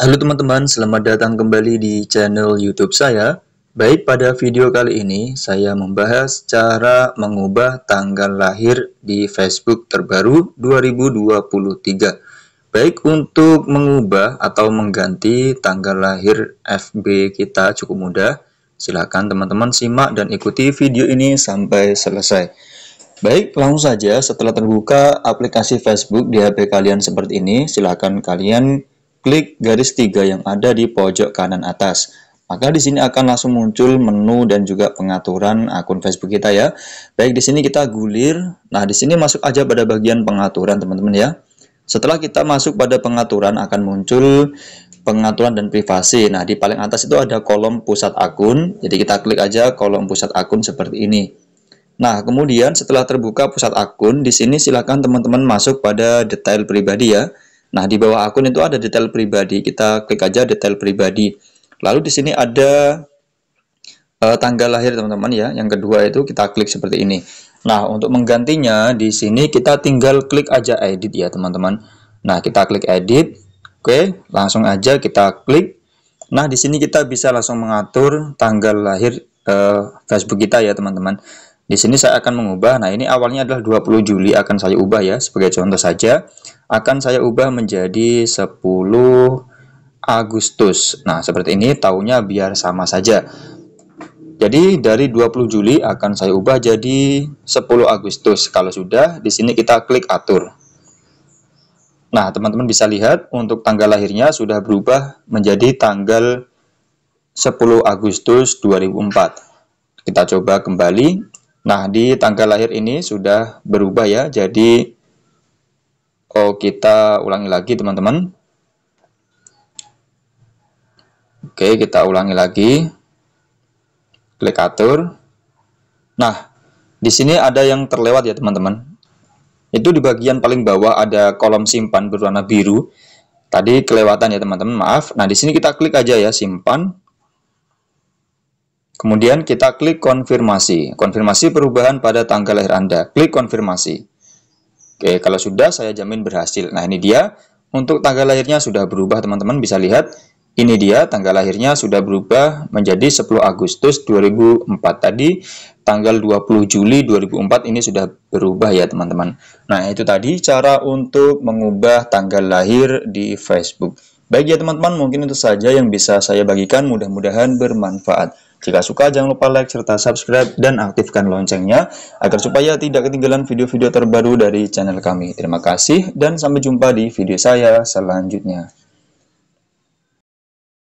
Halo teman-teman, selamat datang kembali di channel YouTube saya. Baik, pada video kali ini saya membahas cara mengubah tanggal lahir di Facebook terbaru 2023. Baik, untuk mengubah atau mengganti tanggal lahir FB kita cukup mudah. Silahkan teman-teman simak dan ikuti video ini sampai selesai. Baik, langsung saja setelah terbuka aplikasi Facebook di HP kalian seperti ini, silahkan kalian klik garis tiga yang ada di pojok kanan atas. Maka di sini akan langsung muncul menu dan juga pengaturan akun Facebook kita ya. Baik, di sini kita gulir. Nah, di sini masuk aja pada bagian pengaturan teman-teman ya. Setelah kita masuk pada pengaturan akan muncul pengaturan dan privasi. Nah, di paling atas itu ada kolom pusat akun. Jadi kita klik aja kolom pusat akun seperti ini. Nah, kemudian setelah terbuka pusat akun, di sini silakan teman-teman masuk pada detail pribadi ya. Nah, di bawah akun itu ada detail pribadi. Kita klik aja detail pribadi. Lalu di sini ada uh, tanggal lahir teman-teman ya. Yang kedua itu kita klik seperti ini. Nah, untuk menggantinya di sini kita tinggal klik aja edit ya teman-teman. Nah, kita klik edit. Oke, langsung aja kita klik. Nah, di sini kita bisa langsung mengatur tanggal lahir uh, Facebook kita ya teman-teman. Di sini saya akan mengubah, nah ini awalnya adalah 20 Juli akan saya ubah ya, sebagai contoh saja. Akan saya ubah menjadi 10 Agustus. Nah, seperti ini tahunnya biar sama saja. Jadi dari 20 Juli akan saya ubah jadi 10 Agustus. Kalau sudah, di sini kita klik atur. Nah, teman-teman bisa lihat untuk tanggal lahirnya sudah berubah menjadi tanggal 10 Agustus 2004. Kita coba kembali Nah, di tanggal lahir ini sudah berubah ya. Jadi oh kita ulangi lagi teman-teman. Oke, kita ulangi lagi. Klik atur. Nah, di sini ada yang terlewat ya teman-teman. Itu di bagian paling bawah ada kolom simpan berwarna biru. Tadi kelewatan ya teman-teman, maaf. Nah, di sini kita klik aja ya simpan. Kemudian kita klik konfirmasi. Konfirmasi perubahan pada tanggal lahir Anda. Klik konfirmasi. Oke, kalau sudah saya jamin berhasil. Nah, ini dia untuk tanggal lahirnya sudah berubah teman-teman bisa lihat. Ini dia tanggal lahirnya sudah berubah menjadi 10 Agustus 2004 tadi tanggal 20 Juli 2004 ini sudah berubah ya teman-teman. Nah, itu tadi cara untuk mengubah tanggal lahir di Facebook. Baik ya teman-teman, mungkin itu saja yang bisa saya bagikan. Mudah-mudahan bermanfaat. Jika suka jangan lupa like serta subscribe dan aktifkan loncengnya agar supaya tidak ketinggalan video-video terbaru dari channel kami. Terima kasih dan sampai jumpa di video saya selanjutnya.